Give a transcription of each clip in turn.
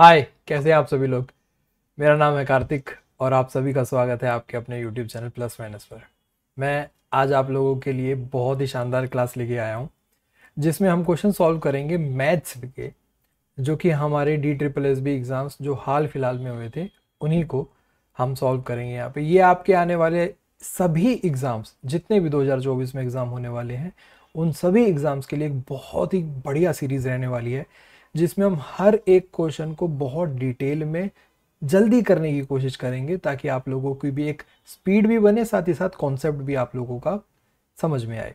हाय कैसे हैं आप सभी लोग मेरा नाम है कार्तिक और आप सभी का स्वागत है आपके अपने यूट्यूब चैनल प्लस माइनस पर मैं आज आप लोगों के लिए बहुत ही शानदार क्लास लेके आया हूँ जिसमें हम क्वेश्चन सॉल्व करेंगे मैथ्स के जो कि हमारे D triple S B exams जो हाल फिलहाल में हुए थे उन्हीं को हम सॉल्व करेंगे यहाँ पे ये आपके आने वाले सभी एग्ज़ाम्स जितने भी 2024 में एग्ज़ाम होने वाले हैं उन सभी एग्ज़ाम्स के लिए एक बहुत ही बढ़िया सीरीज़ रहने वाली है जिसमें हम हर एक क्वेश्चन को बहुत डिटेल में जल्दी करने की कोशिश करेंगे ताकि आप लोगों की भी एक स्पीड भी बने साथ ही साथ कॉन्सेप्ट भी आप लोगों का समझ में आए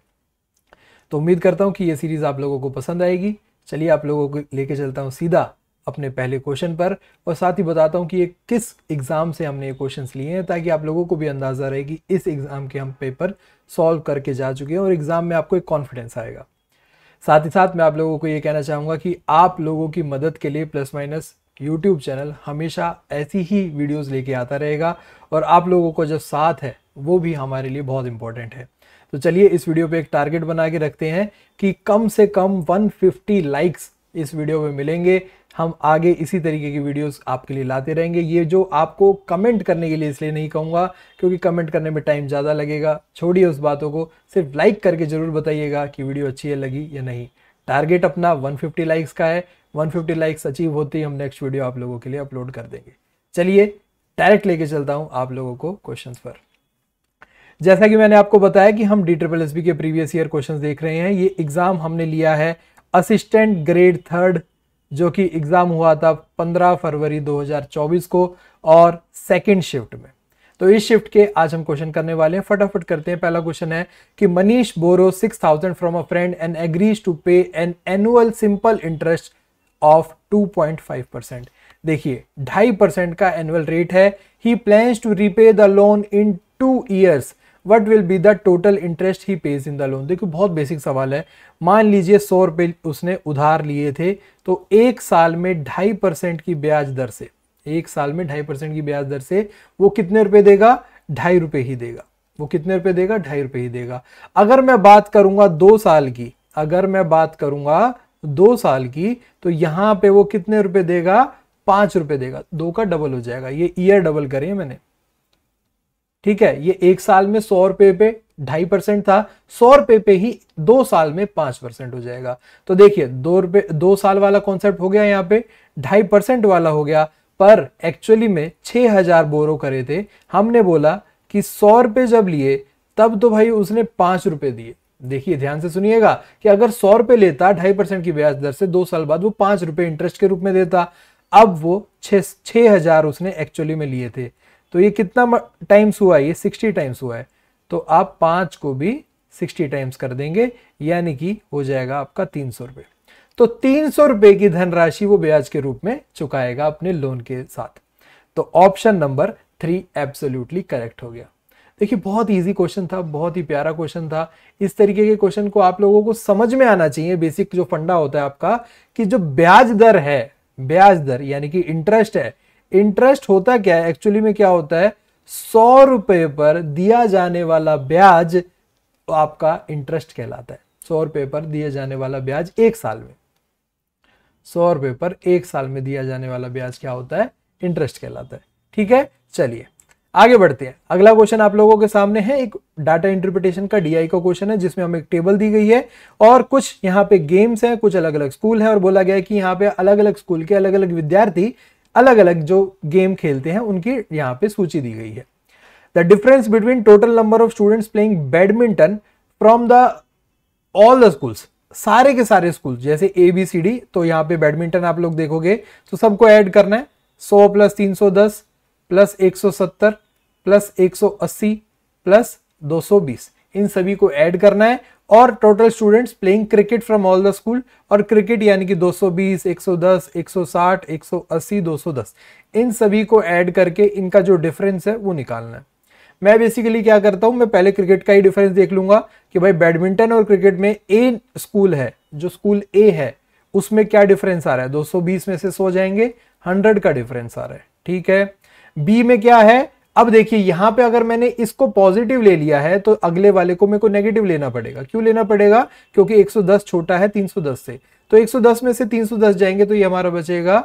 तो उम्मीद करता हूँ कि ये सीरीज़ आप लोगों को पसंद आएगी चलिए आप लोगों को लेके चलता हूँ सीधा अपने पहले क्वेश्चन पर और साथ ही बताता हूँ कि ये किस एग्ज़ाम से हमने ये क्वेश्चन लिए हैं ताकि आप लोगों को भी अंदाज़ा रहे कि इस एग्ज़ाम के हम पेपर सॉल्व करके जा चुके हैं और एग्ज़ाम में आपको एक कॉन्फिडेंस आएगा साथ ही साथ मैं आप लोगों को ये कहना चाहूँगा कि आप लोगों की मदद के लिए प्लस माइनस यूट्यूब चैनल हमेशा ऐसी ही वीडियोस लेके आता रहेगा और आप लोगों को जो साथ है वो भी हमारे लिए बहुत इंपॉर्टेंट है तो चलिए इस वीडियो पे एक टारगेट बना के रखते हैं कि कम से कम 150 लाइक्स इस वीडियो में मिलेंगे हम आगे इसी तरीके की वीडियोस आपके लिए लाते रहेंगे ये जो आपको कमेंट करने के लिए इसलिए नहीं कहूँगा क्योंकि कमेंट करने में टाइम ज़्यादा लगेगा छोड़िए उस बातों को सिर्फ लाइक करके ज़रूर बताइएगा कि वीडियो अच्छी है लगी या नहीं टारगेट अपना 150 लाइक्स का है 150 लाइक्स अचीव होते ही हम नेक्स्ट वीडियो आप लोगों के लिए अपलोड कर देंगे चलिए डायरेक्ट लेके चलता हूँ आप लोगों को क्वेश्चन पर जैसा कि मैंने आपको बताया कि हम डी ट्रिपल एस के प्रीवियस ईयर क्वेश्चन देख रहे हैं ये एग्जाम हमने लिया है असिस्टेंट ग्रेड थर्ड जो कि एग्ज़ाम हुआ था 15 फरवरी 2024 को और सेकंड शिफ्ट में तो इस शिफ्ट के आज हम क्वेश्चन करने वाले हैं फटाफट करते हैं पहला क्वेश्चन है कि Manish borrow 6000 from a friend and agrees to pay an annual simple interest of 2.5 percent देखिए ढाई परसेंट का एनुअल रेट है he plans to repay the loan in two years what will be the total interest he pays in the loan देखो बहुत basic सवाल है मान लीजिए सौ रुपये उसने उधार लिए थे तो एक साल में ढाई परसेंट की ब्याज दर से एक साल में ढाई परसेंट की ब्याज दर से वो कितने रुपए देगा ढाई रुपए ही देगा वो कितने रुपए देगा ढाई रुपये ही देगा अगर मैं बात करूंगा दो साल की अगर मैं बात करूंगा दो साल की तो यहां पे वो कितने रुपए देगा पांच रुपए देगा दो का डबल हो जाएगा ये ईयर डबल करिए मैंने ठीक है ये एक साल में सौ रुपए पे ढाई परसेंट था सौ रुपए पे ही दो साल में पांच परसेंट हो जाएगा तो देखिए दो रुपए दो साल वाला कॉन्सेप्ट हो गया यहाँ पे ढाई परसेंट वाला हो गया पर एक्चुअली में छह हजार बोरो करे थे हमने बोला कि सौ रुपये जब लिए तब तो भाई उसने पांच रुपए दिए देखिए ध्यान से सुनिएगा कि अगर सौ रुपए लेता ढाई परसेंट की ब्याज दर से दो साल बाद वो पांच रुपए इंटरेस्ट के रूप में देता अब वो छह हजार उसने एक्चुअली में लिए थे तो ये कितना टाइम्स हुआ ये सिक्सटी टाइम्स हुआ है तो आप पांच को भी सिक्सटी टाइम्स कर देंगे यानी कि हो जाएगा आपका तीन सौ रुपये तो तीन सौ रुपये की धनराशि वो ब्याज के रूप में चुकाएगा अपने लोन के साथ तो option number three absolutely correct हो गया देखिए बहुत इजी क्वेश्चन था बहुत ही प्यारा क्वेश्चन था इस तरीके के क्वेश्चन को आप लोगों को समझ में आना चाहिए बेसिक जो फंडा होता है आपका कि जो ब्याज दर है ब्याज दर यानी कि इंटरेस्ट है इंटरेस्ट होता क्या है एक्चुअली में क्या होता है सौ रुपए पर दिया जाने वाला ब्याज आपका इंटरेस्ट कहलाता है सौ रुपए पर दिया जाने वाला ब्याज एक साल में सौ रुपए पर एक साल में दिया जाने वाला ब्याज क्या होता है इंटरेस्ट कहलाता है ठीक है चलिए आगे बढ़ते हैं अगला क्वेश्चन आप लोगों के सामने है एक डाटा इंटरप्रिटेशन का डीआई का क्वेश्चन है जिसमें हमें एक टेबल दी गई है और कुछ यहाँ पे गेम्स हैं कुछ अलग अलग स्कूल हैं और बोला गया है कि यहाँ पे अलग अलग स्कूल के अलग अलग विद्यार्थी अलग अलग जो गेम खेलते हैं उनकी यहाँ पे सूची दी गई है the difference between total number of students playing badminton from the all the schools सारे के सारे स्कूल जैसे ए बी सी डी तो यहाँ पे बैडमिंटन आप लोग देखोगे तो सबको ऐड करना है 100 प्लस 310 प्लस 170 प्लस 180 प्लस 220 इन सभी को ऐड करना है और total students playing cricket from all the school और क्रिकेट यानी कि 220, 110, 160, 180, 210 इन सभी को ऐड करके इनका जो डिफरेंस है वो निकालना है मैं बेसिकली क्या करता हूँ मैं पहले क्रिकेट का ही डिफरेंस देख लूंगा कि भाई बैडमिंटन और क्रिकेट में ए स्कूल है जो स्कूल ए है उसमें क्या डिफरेंस आ रहा है 220 में से सो जाएंगे 100 का डिफरेंस आ रहा है ठीक है बी में क्या है अब देखिए यहां पे अगर मैंने इसको पॉजिटिव ले लिया है तो अगले वाले को मेरे को नेगेटिव लेना पड़ेगा क्यों लेना पड़ेगा क्योंकि 110 छोटा है 310 से तो 110 में से 310 जाएंगे तो ये हमारा बचेगा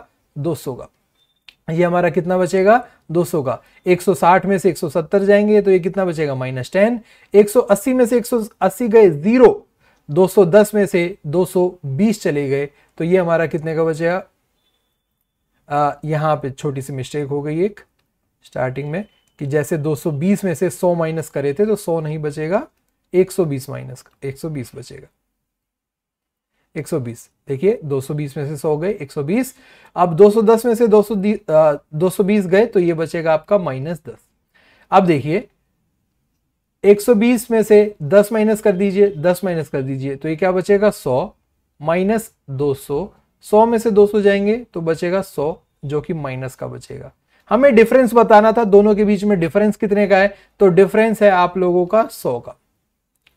200 का ये हमारा कितना बचेगा 200 का 160 में से 170 जाएंगे तो ये कितना बचेगा माइनस टेन एक में से एक गए जीरो दो में से दो चले गए तो ये हमारा कितने का बचेगा यहां पर छोटी सी मिस्टेक हो गई एक स्टार्टिंग में कि जैसे 220 में से 100 माइनस करे थे तो 100 नहीं बचेगा 120 माइनस 120 बचेगा 120 देखिए 220 में से 100 गए 120 अब 210 में से दो सौ 220 गए तो ये बचेगा आपका माइनस दस अब देखिए 120 में से 10 माइनस कर दीजिए 10 माइनस कर दीजिए तो ये क्या बचेगा 100 माइनस 200 100 में से 200 जाएंगे तो बचेगा 100 जो कि माइनस का बचेगा हमें डिफरेंस बताना था दोनों के बीच में डिफरेंस कितने का है तो डिफरेंस है आप लोगों का सौ का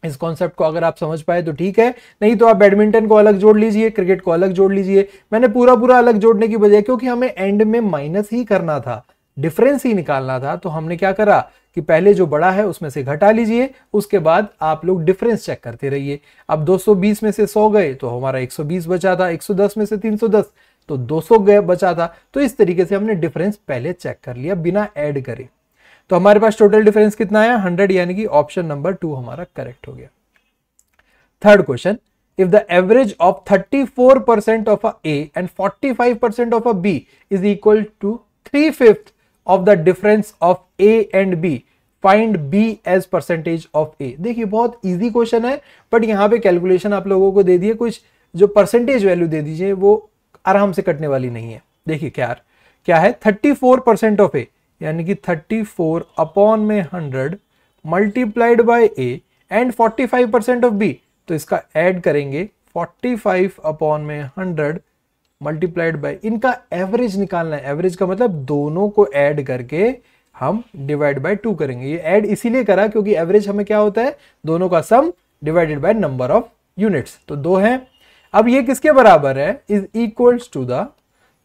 इस कॉन्सेप्ट को अगर आप समझ पाए तो ठीक है नहीं तो आप बैडमिंटन को अलग जोड़ लीजिए क्रिकेट को अलग जोड़ लीजिए मैंने पूरा पूरा अलग जोड़ने की बजाय क्योंकि हमें एंड में माइनस ही करना था डिफरेंस ही निकालना था तो हमने क्या करा कि पहले जो बड़ा है उसमें से घटा लीजिए उसके बाद आप लोग डिफरेंस चेक करते रहिए अब 220 में से 100 गए तो हमारा 120 बचा था 110 में से तो 200 सौ बचा था तो इस तरीके से हमने डिफरेंस पहले चेक कर लिया बिना ऐड करे तो हमारे पास टोटल डिफरेंस कितना आया हंड्रेड यानी कि ऑप्शन नंबर टू हमारा करेक्ट हो गया third question if the average of thirty four percent of A and forty five percent of a B is equal to three fifth of the difference of A and B find B as देखिए बहुत easy question है but यहां पर calculation आप लोगों को दे दिए कुछ जो परसेंटेज वैल्यू दे दीजिए वो आराम से कटने वाली नहीं है देखिए क्या क्या है thirty four percent of A यानी कि थर्टी फोर अपॉन में hundred multiplied by A and forty five percent of B तो इसका एड करेंगे फोर्टी फाइव अपॉन में हंड्रेड मल्टीप्लाइड बाई इनका एवरेज निकालना है एवरेज का मतलब दोनों को एड करके हम डिवाइड बाई टू करेंगे ये एड इसीलिए करा क्योंकि एवरेज हमें क्या होता है दोनों का sum divided by number of units तो दो हैं अब ये किसके बराबर है is equals to the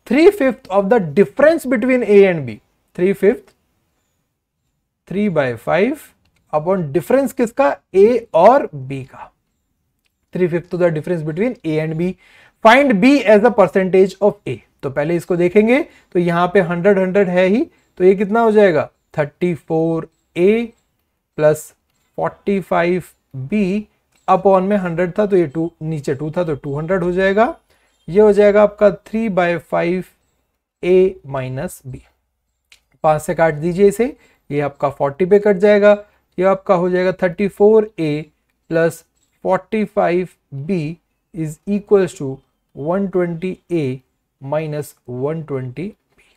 three fifth of the difference between A and B three fifth three by five upon difference किसका ए और बी का three fifth of the difference between A and B find B as the percentage of A तो पहले इसको देखेंगे तो यहां पे हंड्रेड हंड्रेड है ही तो ये कितना हो जाएगा thirty four A plus forty five B up on में हंड्रेड था तो ये टू नीचे टू था तो टू हंड्रेड हो जाएगा ये हो जाएगा आपका three by five A minus B पांच से काट दीजिए इसे ये आपका फोर्टी पे कट जाएगा ये आपका हो जाएगा thirty four A plus forty five B is equal to one twenty A minus one twenty B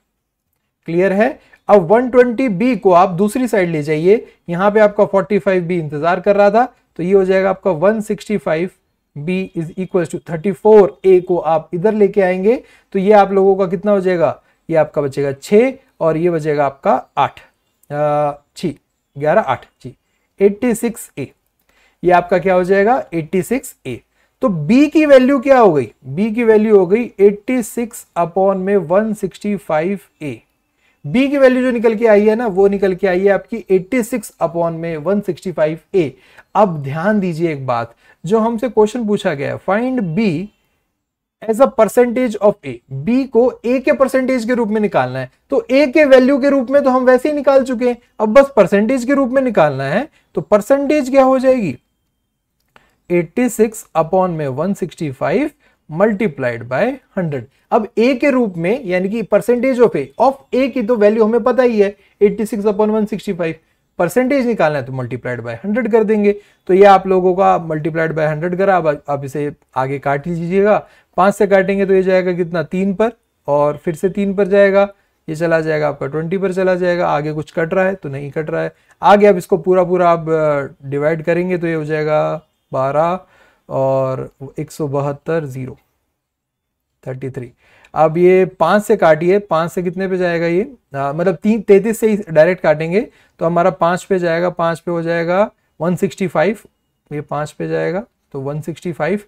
clear है अब वन ट्वेंटी बी को आप दूसरी साइड ले जाइए यहां पे आपका फोर्टी फाइव बी इंतजार कर रहा था तो ये हो जाएगा आपका 165 B is equal to thirty A को आप इधर लेके आएंगे तो ये आप लोगों का कितना हो जाएगा ये आपका बचेगा 6 और ये बचेगा आपका आठ छी ग्यारह आठ जी 86 ए ये आपका क्या हो जाएगा 86 ए तो b की वैल्यू क्या हो गई b की वैल्यू हो गई 86 अपॉन में 165 ए बी की वैल्यू जो निकल के आई है ना वो निकल के आई है आपकी 86 अपॉन में वन ए अब ध्यान दीजिए एक बात जो हमसे क्वेश्चन पूछा गया है find B as a percentage of A B को ए के परसेंटेज के रूप में निकालना है तो ए के वैल्यू के रूप में तो हम वैसे ही निकाल चुके हैं अब बस परसेंटेज के रूप में निकालना है तो परसेंटेज क्या हो जाएगी 86 अपॉन में 165 मल्टीप्लाइड बाय हंड्रेड अब ए के रूप में यानी कि percentage of A of A की तो वैल्यू हमें पता ही है eighty six upon one sixty five percentage निकालना है तो मल्टीप्लाइड बाय हंड्रेड कर देंगे तो ये आप लोगों का मल्टीप्लाइड बाय हंड्रेड करा अब आप इसे आगे काट लीजिएगा पाँच से काटेंगे तो ये जाएगा कितना तीन पर और फिर से तीन पर जाएगा ये चला जाएगा आपका ट्वेंटी पर चला जाएगा आगे कुछ कट रहा है तो नहीं कट रहा है आगे आप इसको पूरा पूरा आप डिवाइड करेंगे तो ये हो जाएगा बारह और एक सौ बहत्तर ज़ीरो थर्टी थ्री अब ये पाँच से काटिए पाँच से कितने पे जाएगा ये आ, मतलब तीन तैंतीस से ही डायरेक्ट काटेंगे तो हमारा पाँच पे जाएगा पाँच पे हो जाएगा वन सिक्सटी फाइव ये पाँच पे जाएगा तो वन सिक्सटी फाइव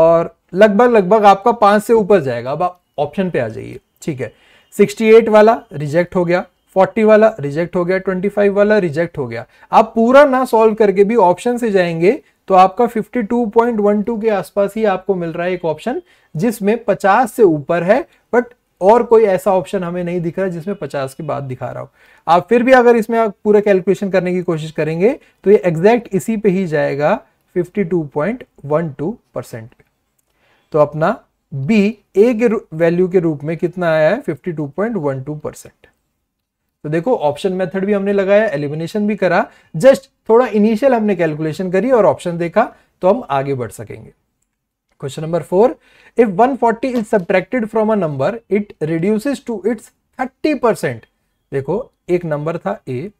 और लगभग लगभग आपका पाँच से ऊपर जाएगा अब आप ऑप्शन पे आ जाइए ठीक है सिक्सटी एट वाला रिजेक्ट हो गया फोर्टी वाला रिजेक्ट हो गया ट्वेंटी फाइव वाला रिजेक्ट हो गया आप पूरा ना सॉल्व करके भी ऑप्शन से जाएंगे तो आपका 52.12 के आसपास ही आपको मिल रहा है एक ऑप्शन जिसमें 50 से ऊपर है बट और कोई ऐसा ऑप्शन हमें नहीं दिख रहा जिसमें 50 के बाद दिखा रहा हो आप फिर भी अगर इसमें आप पूरा कैलकुलेशन करने की कोशिश करेंगे तो ये एग्जैक्ट इसी पे ही जाएगा 52.12 परसेंट तो अपना बी ए के वैल्यू के रूप में कितना आया है फिफ्टी परसेंट तो देखो ऑप्शन मेथड भी हमने लगाया एलिमिनेशन भी करा जस्ट थोड़ा इनिशियल हमने कैलकुलेशन करी और ऑप्शन देखा तो हम आगे बढ़ सकेंगे question number four if 140 is subtracted from a number it reduces to its 30 percent देखो एक नंबर था ए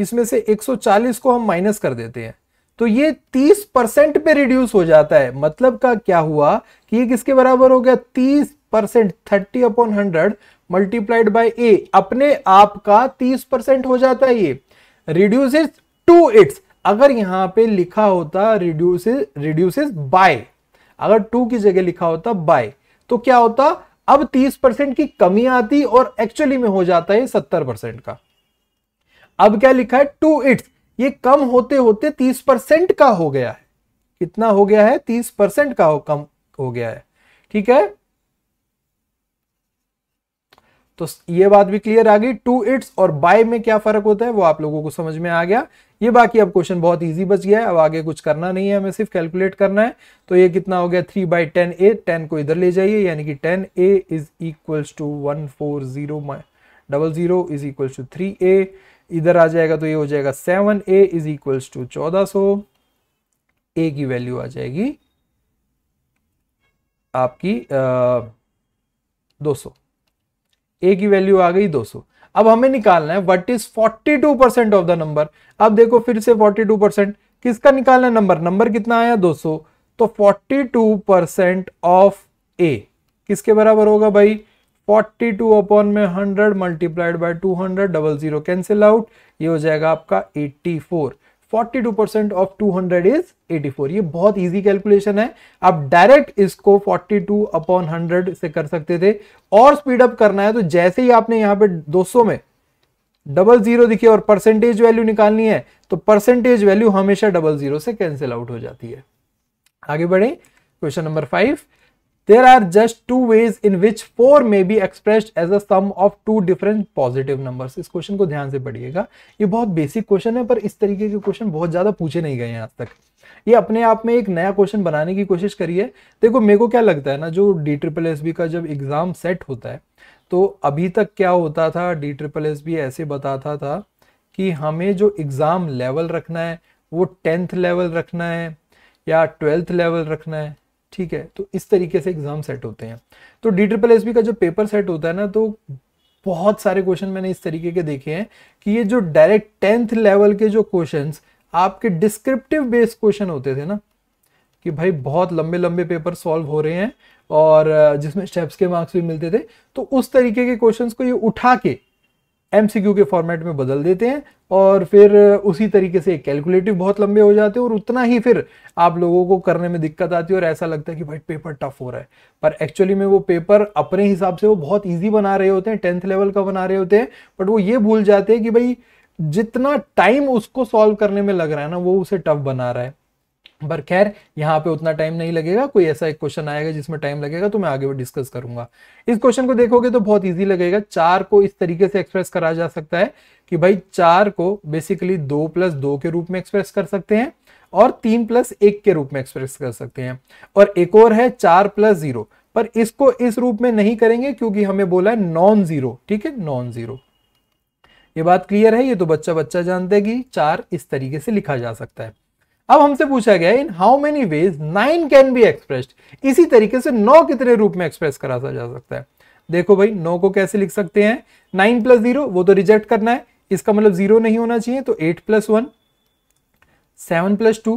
इसमें से 140 को हम माइनस कर देते हैं तो ये 30 परसेंट पे रिड्यूस हो जाता है मतलब का क्या हुआ कि ये किसके बराबर हो गया 30 percent thirty upon hundred multiplied by A अपने आप का तीस परसेंट हो जाता है ये रिड्यूस टू इट्स अगर यहां पे लिखा होता रिड्यूस रिड्यूस बाय अगर टू की जगह लिखा होता बाय तो क्या होता अब 30 परसेंट की कमी आती और एक्चुअली में हो जाता है 70 परसेंट का अब क्या लिखा है टू इट्स ये कम होते होते 30 परसेंट का हो गया है कितना हो गया है 30 परसेंट का हो कम हो गया है ठीक है तो ये बात भी क्लियर आ गई टू इट्स और बाय में क्या फर्क होता है वो आप लोगों को समझ में आ गया ये बाकी अब क्वेश्चन बहुत इजी बच गया है अब आगे कुछ करना नहीं है हमें सिर्फ कैलकुलेट करना है तो ये कितना हो गया three by ten A ten को इधर ले जाइए यानी कि ten A is equals to one four zero double zero is equals to three A इधर आ जाएगा तो ये हो जाएगा seven A is equals to चौदह सो ए की वैल्यू आ जाएगी आपकी दो सौ ए की वैल्यू आ गई 200 अब हमें निकालना है what is 42 percent of the number अब देखो फिर से 42 परसेंट किसका निकालना है नंबर नंबर कितना आया 200 तो 42 परसेंट ऑफ ए किसके बराबर होगा भाई 42 टू अपॉन में 100 multiplied by 200 double zero cancel out ये हो जाएगा आपका 84 42% ऑफ 200 इज 84 ये बहुत इजी कैलकुलेशन है आप डायरेक्ट इसको 42 अपॉन 100 से कर सकते थे और स्पीड अप करना है तो जैसे ही आपने यहाँ पे 200 में डबल जीरो दिखे और परसेंटेज वैल्यू निकालनी है तो परसेंटेज वैल्यू हमेशा डबल जीरो से कैंसिल आउट हो जाती है आगे बढ़े question number five there are just two ways in which four may be express as a sum of two different positive number इस क्वेश्चन को ध्यान से पढ़िएगा ये बहुत बेसिक क्वेश्चन है पर इस तरीके के क्वेश्चन बहुत ज्यादा पूछे नहीं गए हैं आज तक ये अपने आप में एक नया क्वेश्चन बनाने की कोशिश करिए देखो मेरे को क्या लगता है ना जो डी ट्रिपल एस बी का जब एग्जाम सेट होता है तो अभी तक क्या होता था डी ट्रिपल एस बी ऐसे बताता था कि हमें जो एग्ज़ाम लेवल रखना है वो टेंथ लेवल रखना है या ट्वेल्थ लेवल रखना है ठीक है तो इस तरीके से एग्जाम सेट होते हैं तो डी ट्रिपल एस का जो पेपर सेट होता है ना तो बहुत सारे क्वेश्चन मैंने इस तरीके के देखे हैं कि ये जो डायरेक्ट टेंथ लेवल के जो क्वेश्चन आपके डिस्क्रिप्टिव बेस्ड क्वेश्चन होते थे ना कि भाई बहुत लंबे लंबे पेपर सॉल्व हो रहे हैं और जिसमें स्टेप्स के मार्क्स भी मिलते थे तो उस तरीके के क्वेश्चंस को ये उठा के एमसीक्यू के फॉर्मेट में बदल देते हैं और फिर उसी तरीके से कैलकुलेटिव बहुत लंबे हो जाते हैं और उतना ही फिर आप लोगों को करने में दिक्कत आती है और ऐसा लगता है कि भाई पेपर टफ हो रहा है पर एक्चुअली में वो पेपर अपने हिसाब से वो बहुत ईजी बना रहे होते हैं टेंथ लेवल का बना रहे होते हैं बट वो ये भूल जाते हैं कि भाई जितना टाइम उसको सॉल्व करने में लग रहा है ना वो उसे टफ बना रहा है पर खैर यहाँ पे उतना टाइम नहीं लगेगा कोई ऐसा एक क्वेश्चन आएगा जिसमें टाइम लगेगा तो मैं आगे वो डिस्कस करूंगा इस क्वेश्चन को देखोगे तो बहुत इजी लगेगा चार को इस तरीके से एक्सप्रेस करा जा सकता है कि भाई चार को बेसिकली दो प्लस दो के रूप में एक्सप्रेस कर सकते हैं और तीन प्लस एक के रूप में एक्सप्रेस कर सकते हैं और एक और है चार प्लस जीरो पर इसको इस रूप में नहीं करेंगे क्योंकि हमें बोला है नॉन जीरो ठीक है नॉन जीरो ये बात क्लियर है ये तो बच्चा बच्चा जानते हैं कि चार इस तरीके से लिखा जा सकता है अब हमसे पूछा गया in how many ways nine can be expressed इसी तरीके से नौ कितने रूप में एक्सप्रेस करा जा सकता है देखो भाई नौ को कैसे लिख सकते हैं नाइन प्लस जीरो वो तो रिजेक्ट करना है इसका मतलब जीरो नहीं होना चाहिए तो eight plus one seven plus two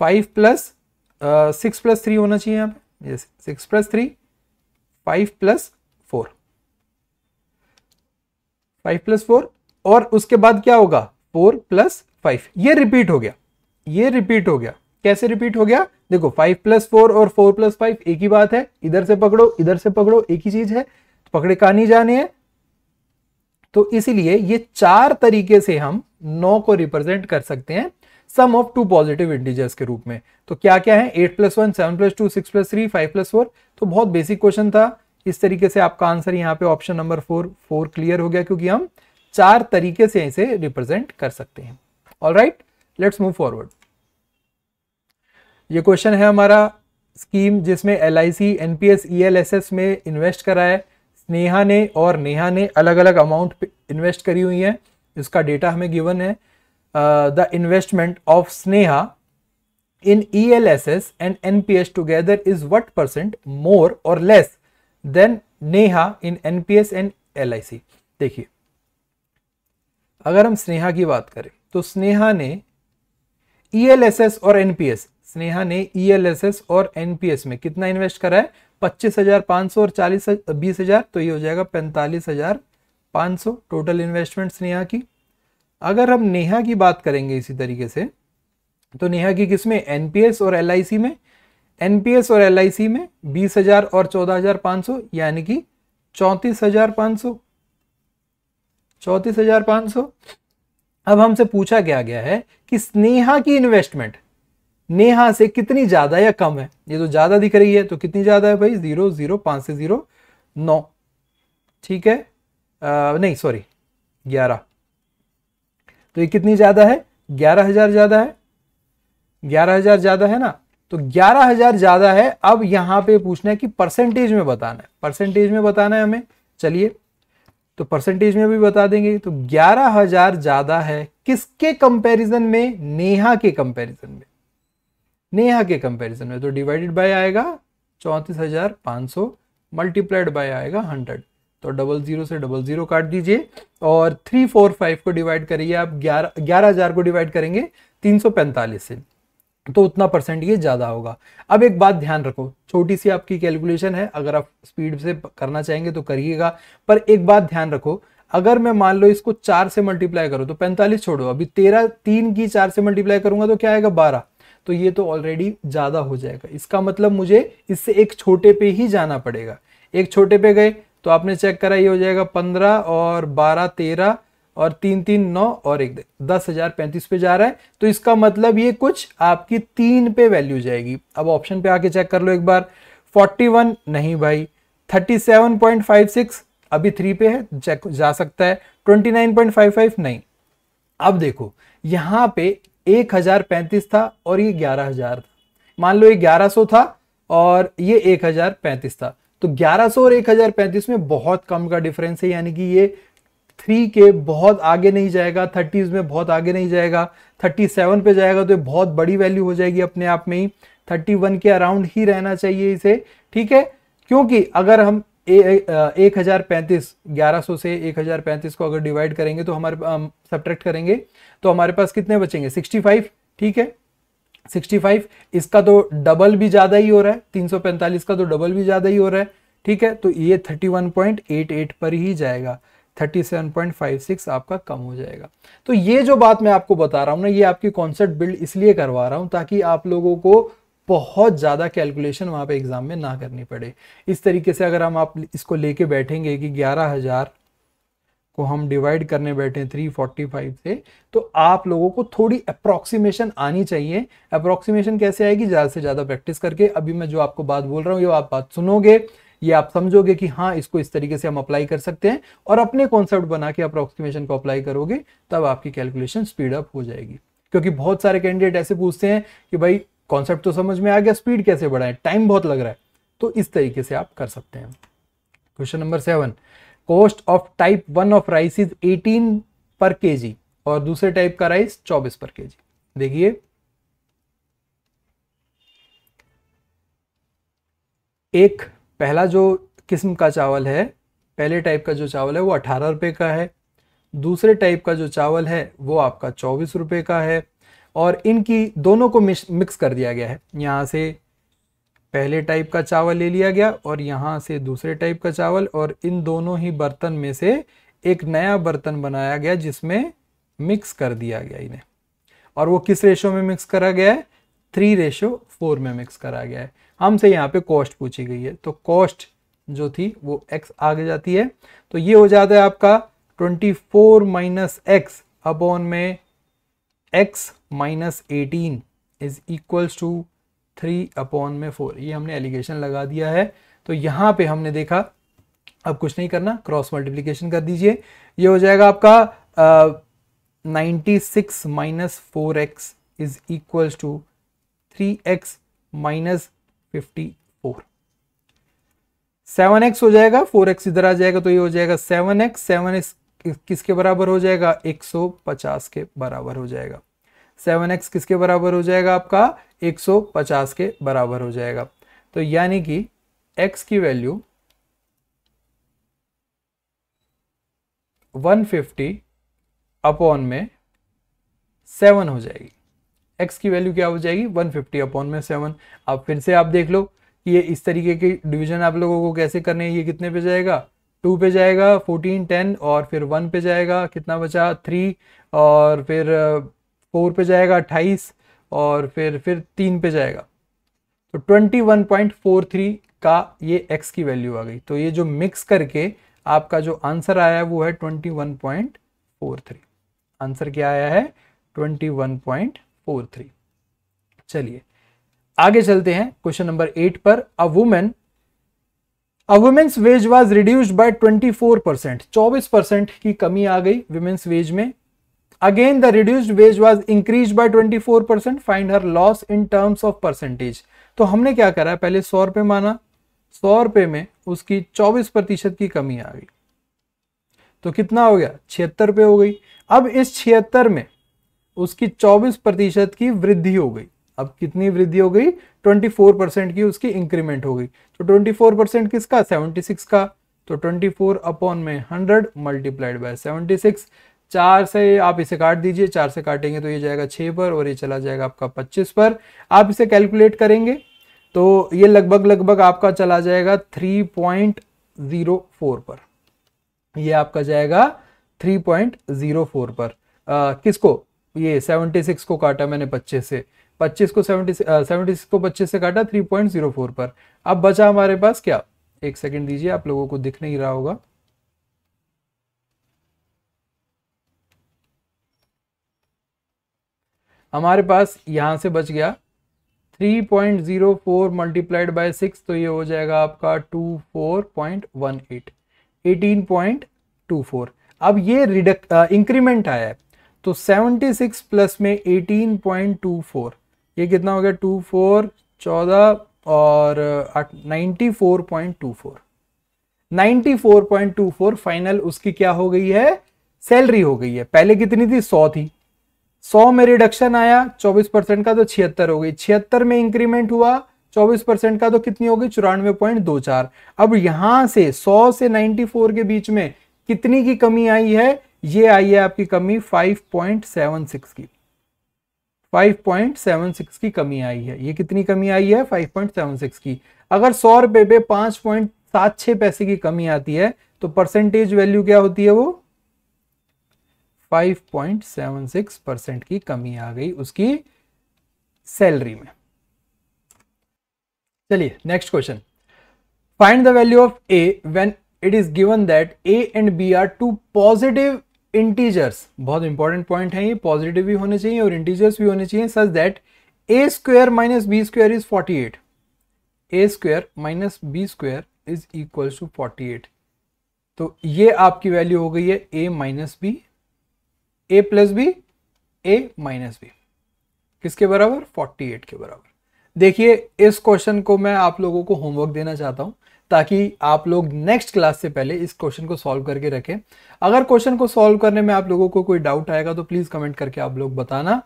five plus six plus three होना चाहिए यहां पर six plus three five plus four five plus four और उसके बाद क्या होगा फोर प्लस फाइव ये रिपीट हो गया ये रिपीट हो गया कैसे रिपीट हो गया देखो फाइव प्लस फोर और फोर प्लस फाइव एक ही बात है इधर से पकड़ो इधर से पकड़ो एक ही चीज है तो पकड़े कहा नहीं जाने हैं तो इसीलिए ये चार तरीके से हम नौ को रिप्रेजेंट कर सकते हैं sum of two positive integers के रूप में तो क्या क्या है eight plus one seven plus two six plus three five plus four तो बहुत बेसिक क्वेश्चन था इस तरीके से आपका आंसर यहाँ पे option number four four clear हो गया क्योंकि हम चार तरीके से इसे रिप्रेजेंट कर सकते हैं all right let's move forward ये क्वेश्चन है हमारा स्कीम जिसमें L I C N P S E L S S में इन्वेस्ट करा है स्नेहा ने और नेहा ने अलग अलग अमाउंट इन्वेस्ट करी हुई है इसका डेटा हमें गिवन है the investment of Sneha in E L S S and N P S together is what percent more और less than Neha in N P S and L I C देखिए अगर हम स्नेहा की बात करें तो स्नेहा ने ईएलएसएस e और एनपीएस स्नेहा ने ईएलएसएस e और एनपीएस में कितना इन्वेस्ट करा है पच्चीस हजार पांच सौ और चालीस बीस हजार तो ये हो जाएगा पैंतालीस हजार पांच सौ टोटल इन्वेस्टमेंट स्नेहा की अगर हम नेहा की बात करेंगे इसी तरीके से तो नेहा की किसमें एनपीएस और एलआईसी में एनपीएस और एलआईसी में बीस हजार और चौदह हजार पांच सौ यानी कि चौतीस हजार पांच सौ चौतीस हजार पांच सौ अब हमसे पूछा क्या गया है कि स्नेहा की इन्वेस्टमेंट नेहा से कितनी ज्यादा या कम है ये तो ज्यादा दिख रही है तो कितनी ज्यादा है भाई जीरो जीरो पांच से जीरो नौ ठीक है आ, नहीं सॉरी ग्यारह तो ये कितनी ज्यादा है ग्यारह हजार ज्यादा है ग्यारह हजार ज्यादा है ना तो ग्यारह हजार ज्यादा है अब यहां पे पूछना है कि परसेंटेज में बताना है परसेंटेज में बताना है हमें चलिए तो परसेंटेज में भी बता देंगे तो ग्यारह हजार ज्यादा है किसके कंपैरिजन में नेहा के कंपैरिजन में नेहा के कंपैरिजन में तो डिवाइडेड बाय आएगा चौंतीस हजार पांच सौ मल्टीप्लाइड बाय आएगा हंड्रेड तो डबल जीरो से डबल जीरो काट दीजिए और थ्री फोर फाइव को डिवाइड करिए आप ग्यारह ग्यारह हजार को डिवाइड करेंगे तीन सौ पैंतालीस से तो उतना परसेंट ये ज़्यादा होगा अब एक बात ध्यान रखो छोटी सी आपकी कैलकुलेशन है अगर आप स्पीड से करना चाहेंगे तो करिएगा पर एक बात ध्यान रखो अगर मैं मान लो इसको चार से मल्टीप्लाई करो तो पैंतालीस छोड़ो अभी तेरह तीन की चार से मल्टीप्लाई करूंगा तो क्या आएगा बारह तो ये तो ऑलरेडी ज़्यादा हो जाएगा इसका मतलब मुझे इससे एक छोटे पे ही जाना पड़ेगा एक छोटे पे गए तो आपने चेक करा ये हो जाएगा पंद्रह और बारह तेरह और तीन तीन नौ और एक दस हजार पैंतीस पे जा रहा है तो इसका मतलब ये कुछ आपकी तीन पे वैल्यू जाएगी अब ऑप्शन पे आके चेक कर लो एक बार फोर्टी वन नहीं भाई thirty seven point five six अभी थ्री पे है चेक जा सकता है twenty nine point five five नहीं अब देखो यहां पे एक हजार पैंतीस था और ये ग्यारह हजार था मान लो ये ग्यारह सौ था और ये एक हजार पैंतीस था तो ग्यारह और एक हजार पैंतीस में बहुत कम का डिफरेंस है यानी कि ये थ्री के बहुत आगे नहीं जाएगा थर्टीज में बहुत आगे नहीं जाएगा थर्टी सेवन पे जाएगा तो ये बहुत बड़ी वैल्यू हो जाएगी अपने आप में ही थर्टी वन के अराउंड ही रहना चाहिए इसे ठीक है क्योंकि अगर हम एक हजार पैंतीस ग्यारह सौ से एक हजार पैंतीस को अगर डिवाइड करेंगे तो हमारे सब्ट्रैक्ट करेंगे तो हमारे पास कितने बचेंगे सिक्सटी फाइव ठीक है 65 इसका तो डबल भी ज्यादा ही हो रहा है 345 का तो डबल भी ज्यादा ही हो रहा है ठीक है तो ये 31.88 पर ही जाएगा 37.56 आपका कम हो जाएगा तो ये जो बात मैं आपको बता रहा हूँ ना ये आपकी कॉन्सेप्ट बिल्ड इसलिए करवा रहा हूं ताकि आप लोगों को बहुत ज़्यादा कैलकुलेशन वहां पे एग्ज़ाम में ना करनी पड़े इस तरीके से अगर हम आप इसको लेके बैठेंगे कि ग्यारह हज़ार को हम डिवाइड करने बैठे फोर्टी 345 से तो आप लोगों को थोड़ी अप्रोक्सीमेशन आनी चाहिए अप्रोक्सीमेशन कैसे आएगी ज़्यादा से ज़्यादा प्रैक्टिस करके अभी मैं जो आपको बात बोल रहा हूँ ये आप बात सुनोगे ये आप समझोगे कि हाँ इसको इस तरीके से हम अप्लाई कर सकते हैं और अपने कॉन्सेप्ट बना के अप्रोक्सीमेशन को अप्लाई करोगे तब आपकी कैलकुलेशन स्पीड अप हो जाएगी क्योंकि बहुत सारे कैंडिडेट ऐसे पूछते हैं कि भाई कॉन्सेप्ट तो समझ में आ गया स्पीड कैसे बढ़ाएं टाइम बहुत लग रहा है तो इस तरीके से आप कर सकते हैं question number seven cost of type one of rice is eighteen per K जी और दूसरे टाइप का राइस चौबीस पर के जी देखिए एक पहला जो किस्म का चावल है पहले टाइप का जो चावल है वो अठारह रुपये का है दूसरे टाइप का जो चावल है वो आपका चौबीस रुपये का है और इनकी दोनों को मिक्स कर दिया गया है यहाँ से पहले टाइप का चावल ले लिया गया और यहाँ से दूसरे टाइप का चावल और इन दोनों ही बर्तन में से एक नया बर्तन बनाया गया जिसमें मिक्स कर दिया गया इन्हें और वो किस रेशो में मिक्स करा गया है थ्री रेशो फोर में मिक्स करा गया है हमसे यहाँ पे कॉस्ट पूछी गई है तो कॉस्ट जो थी वो एक्स आगे जाती है तो ये हो जाता है आपका twenty four minus x upon में x minus eighteen is equals to three upon में फोर ये हमने एलिगेशन लगा दिया है तो यहाँ पे हमने देखा अब कुछ नहीं करना क्रॉस मल्टीप्लीकेशन कर दीजिए ये हो जाएगा आपका ninety six minus four x is equals to three x minus fifty four seven x हो जाएगा फोर एक्स इधर आ जाएगा तो ये हो जाएगा सेवन एक्स सेवन एक्स किसके बराबर हो जाएगा एक सौ पचास के बराबर हो जाएगा सेवन एक्स किसके बराबर हो जाएगा आपका एक सौ पचास के बराबर हो जाएगा तो यानी कि एक्स की वैल्यू वन फिफ्टी अपॉन में सेवन हो जाएगी एक्स की वैल्यू क्या हो जाएगी वन फिफ्टी अपॉन में सेवन अब फिर से आप देख लो कि ये इस तरीके की डिवीजन आप लोगों को कैसे करने है ये कितने पे जाएगा टू पे जाएगा फोर्टीन टेन और फिर वन पे जाएगा कितना बचा थ्री और फिर फोर uh, पे जाएगा अट्ठाईस और फिर फिर तीन पे जाएगा तो twenty one point four three का ये एक्स की वैल्यू आ गई तो ये जो मिक्स करके आपका जो आंसर आया है वो है twenty one point four three answer क्या आया है twenty one point four three चलिए आगे चलते हैं क्वेश्चन नंबर एट पर a women a women's wage was reduced by 24 percent चौबीस परसेंट की कमी आ गई वुमेन्स वेज में again the reduced wage was increase by 24 percent find her loss in terms of percentage तो हमने क्या करा पहले सौ रुपये माना सौ रुपये में उसकी चौबीस प्रतिशत की कमी आ गई तो कितना हो गया छिहत्तर रुपये हो गई अब इस छिहत्तर में उसकी 24 प्रतिशत की वृद्धि हो गई अब कितनी वृद्धि हो गई 24 परसेंट की उसकी इंक्रीमेंट हो गई तो 24 परसेंट किसका 76 का तो 24 अपॉन में 100 मल्टीप्लाइड बाय 76 चार से आप इसे काट दीजिए चार से काटेंगे तो ये जाएगा छः पर और ये चला जाएगा आपका पच्चीस पर आप इसे कैलकुलेट करेंगे तो ये लगभग लगभग आपका चला जाएगा थ्री पॉइंट ज़ीरो फोर पर ये आपका जाएगा थ्री पॉइंट ज़ीरो फोर पर आ, किसको ये सेवेंटी सिक्स को काटा मैंने पच्चीस से पच्चीस को सेवेंटी सेवेंटी सिक्स को पच्चीस से काटा थ्री पॉइंट जीरो फोर पर अब बचा हमारे पास क्या एक सेकेंड दीजिए आप लोगों को दिख नहीं रहा होगा हमारे पास यहां से बच गया 3.04 point zero four multiplied by six तो ये हो जाएगा आपका 24.18 18.24 अब ये रिडक इंक्रीमेंट आया है तो 76 प्लस में 18.24 ये कितना हो गया 24 14 और 94.24 94.24 फाइनल उसकी क्या हो गई है सैलरी हो गई है पहले कितनी थी 100 थी 100 में रिडक्शन आया 24 परसेंट का तो छिहत्तर हो गई छिहत्तर में इंक्रीमेंट हुआ 24 परसेंट का तो कितनी हो गई चौरानवे पॉइंट दो चार अब यहां से 100 से 94 के बीच में कितनी की कमी आई है ये आई है आपकी कमी 5.76 की 5.76 की कमी आई है ये कितनी कमी आई है 5.76 की अगर सौ रुपए पे पांच पॉइंट सात छह पैसे की कमी आती है तो परसेंटेज वैल्यू क्या होती है वो 5.76 परसेंट की कमी आ गई उसकी सैलरी में चलिए next question find the value of A when it is given that A and B are two positive integers बहुत इंपॉर्टेंट पॉइंट है ये पॉजिटिव भी होने चाहिए और इंटीजर्स भी होने चाहिए such that A square minus B square is forty eight A square minus B square is equal to forty eight तो ये आपकी वैल्यू हो गई है A minus B A plus B A minus B किसके बराबर फोर्टी एट के बराबर देखिए इस क्वेश्चन को मैं आप लोगों को होमवर्क देना चाहता हूं ताकि आप लोग नेक्स्ट क्लास से पहले इस क्वेश्चन को सॉल्व करके रखें अगर क्वेश्चन को सॉल्व करने में आप लोगों को कोई डाउट आएगा तो प्लीज़ कमेंट करके आप लोग बताना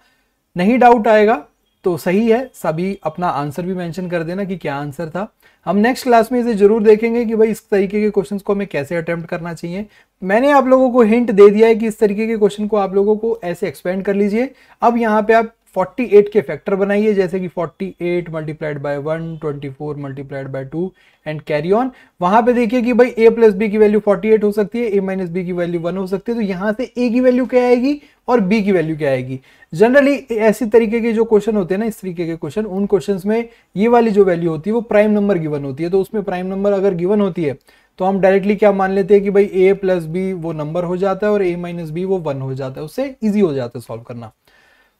नहीं डाउट आएगा तो सही है सभी अपना आंसर भी मेंशन कर देना कि क्या आंसर था हम नेक्स्ट क्लास में इसे जरूर देखेंगे कि भाई इस तरीके के क्वेश्चंस को हमें कैसे अटेम्प्ट करना चाहिए मैंने आप लोगों को हिंट दे दिया है कि इस तरीके के क्वेश्चन को आप लोगों को ऐसे एक्सपेंड कर लीजिए अब यहाँ पे आप 48 के फैक्टर बनाइए जैसे कि 48 eight multiplied by one twenty four multiplied by two and carry on वहां पे देखिए कि भाई a प्लस बी की वैल्यू 48 हो सकती है a माइनस बी की वैल्यू 1 हो सकती है तो यहां से ए की वैल्यू क्या आएगी और बी की वैल्यू क्या आएगी जनरली ऐसी तरीके के जो क्वेश्चन होते हैं ना इस तरीके के क्वेश्चन उन क्वेश्चन में ये वाली जो वैल्यू होती है वो प्राइम नंबर गिवन होती है तो उसमें प्राइम नंबर अगर गिवन होती है तो हम डायरेक्टली क्या मान लेते हैं कि भाई a प्लस बी वो नंबर हो जाता है और ए माइनस बी वो वन हो जाता है उससे ईजी हो जाता है सॉल्व करना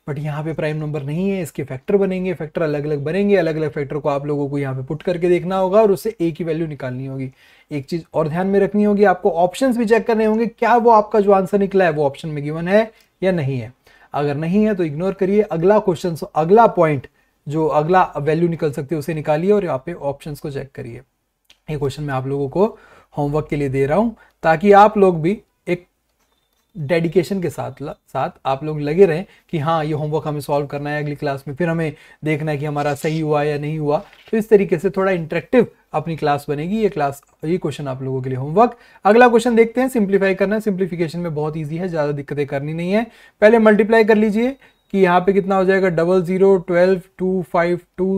बट यहाँ पे प्राइम नंबर नहीं है इसके फैक्टर बनेंगे फैक्टर अलग अलग बनेंगे अलग अलग फैक्टर को आप लोगों को यहाँ पे पुट करके देखना होगा और उससे ए की वैल्यू निकालनी होगी एक चीज़ और ध्यान में रखनी होगी आपको ऑप्शन भी चेक करने होंगे क्या वो आपका जो आंसर निकला है वो ऑप्शन में गिवन है या नहीं है अगर नहीं है तो इग्नोर करिए अगला क्वेश्चन अगला पॉइंट जो अगला वैल्यू निकल सकती है उसे निकालिए और यहाँ पे ऑप्शन को चेक करिए ये क्वेश्चन मैं आप लोगों को होमवर्क के लिए दे रहा हूँ ताकि आप लोग भी डेडिकेशन के साथ साथ आप लोग लगे रहें कि हाँ ये होमवर्क हमें सॉल्व करना है अगली क्लास में फिर हमें देखना है कि हमारा सही हुआ या नहीं हुआ तो इस तरीके से थोड़ा इंटरेक्टिव अपनी क्लास बनेगी ये क्लास ये क्वेश्चन आप लोगों के लिए होमवर्क अगला क्वेश्चन देखते हैं सिंप्लीफाई करना है सिंप्लीफिकेशन में बहुत ईजी है ज़्यादा दिक्कतें करनी नहीं है पहले मल्टीप्लाई कर लीजिए कि यहाँ पर कितना हो जाएगा double zero twelve two five two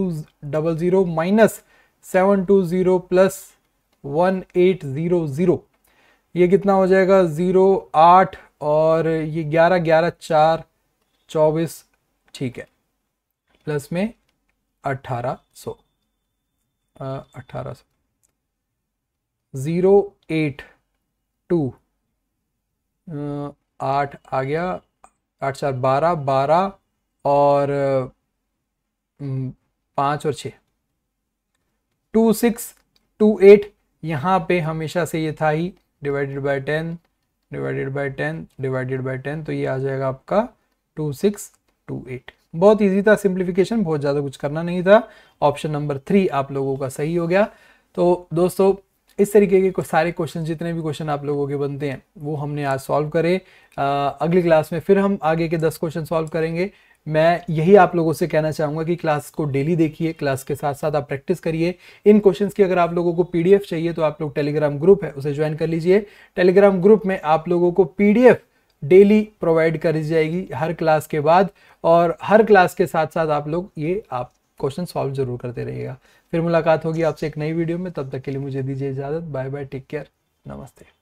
double zero minus seven two zero plus one eight zero zero ये कितना हो जाएगा ज़ीरो आठ और ये ग्यारह ग्यारह चार चौबीस ठीक है प्लस में अट्ठारह सौ अट्ठारह सौ ज़ीरो एट टू आठ आ गया आठ चार बारह बारह और पाँच और छः टू सिक्स टू एट यहाँ पे हमेशा से ये था ही divided by ten divided by ten divided by ten तो ये आ जाएगा आपका टू सिक्स टू एट बहुत इजी था सिंप्लीफिकेशन बहुत ज़्यादा कुछ करना नहीं था ऑप्शन नंबर थ्री आप लोगों का सही हो गया तो दोस्तों इस तरीके के सारे क्वेश्चन जितने भी क्वेश्चन आप लोगों के बनते हैं वो हमने आज सॉल्व करे आ, अगली क्लास में फिर हम आगे के दस क्वेश्चन सॉल्व करेंगे मैं यही आप लोगों से कहना चाहूँगा कि क्लास को डेली देखिए क्लास के साथ साथ आप प्रैक्टिस करिए इन क्वेश्चंस की अगर आप लोगों को पीडीएफ चाहिए तो आप लोग टेलीग्राम ग्रुप है उसे ज्वाइन कर लीजिए टेलीग्राम ग्रुप में आप लोगों को पीडीएफ डेली प्रोवाइड करी जाएगी हर क्लास के बाद और हर क्लास के साथ साथ आप लोग ये आप क्वेश्चन सॉल्व जरूर करते रहिएगा फिर मुलाकात होगी आपसे एक नई वीडियो में तब तक के लिए मुझे दीजिए इजाज़त बाय बाय टेक केयर नमस्ते